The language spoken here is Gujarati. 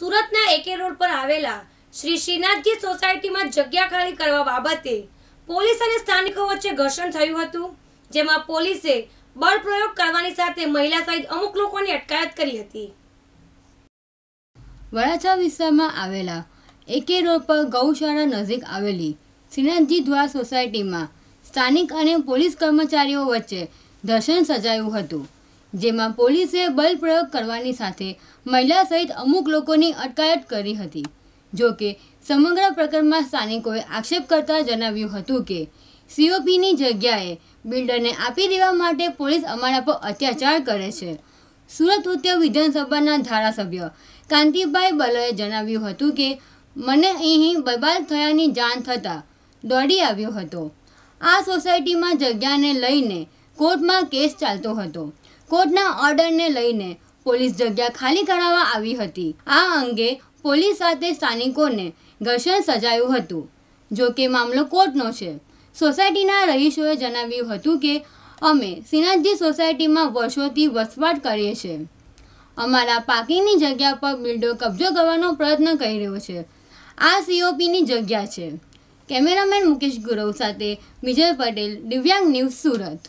સુરતના એકે રોડ પર આવેલા શ્રી શ્રીનાથજી સોસાયટીમાં જગ્યા ખાલી કરવા બાબતે પોલીસ અને સ્થાનિકો વચ્ચે ઘર્ષણ થયું હતું જેમાં પોલીસે બળપ્રયોગ કરવાની સાથે મહિલા સહિત અમુક લોકોની અટકાયત કરી હતી વડાછા વિસ્તારમાં આવેલા એકે રોડ પર ગૌશાળા નજીક આવેલી શ્રીનાથજી દ્વારા સોસાયટીમાં સ્થાનિક અને પોલીસ કર્મચારીઓ વચ્ચે ઘર્ષણ સજાયું હતું જેમાં પોલીસે બલ પ્રયોગ કરવાની સાથે મહિલા સહિત અમુક લોકોની અટકાયત કરી હતી જો કે સમગ્ર પ્રકરણમાં સ્થાનિકોએ આક્ષેપ કરતા જણાવ્યું હતું કે સીઓપીની જગ્યાએ બિલ્ડરને આપી દેવા માટે પોલીસ અમારા પર અત્યાચાર કરે છે સુરત ઉત્તર વિધાનસભાના ધારાસભ્ય કાંતિભાઈ બલોએ જણાવ્યું હતું કે મને અહીં બબાલ થયાની જાણ થતાં દોડી આવ્યો હતો આ સોસાયટીમાં જગ્યાને લઈને કોર્ટમાં કેસ ચાલતો હતો કોર્ટના ઓર્ડરને લઈને પોલીસ જગ્યા ખાલી કરાવવા આવી હતી આ અંગે પોલીસ સાથે સ્થાનિકોને ઘર્ષણ સજાયું હતું જો કે મામલો કોર્ટનો છે સોસાયટીના રહીશોએ જણાવ્યું હતું કે અમે શ્રીનાથજી સોસાયટીમાં વર્ષોથી વસવાટ કરીએ છીએ અમારા પાકીની જગ્યા પર બિલ્ડો કબજો કરવાનો પ્રયત્ન કરી રહ્યો છે આ સીઓપીની જગ્યા છે કેમેરામેન મુકેશ ગુરવ સાથે વિજય પટેલ દિવ્યાંગ ન્યૂઝ સુરત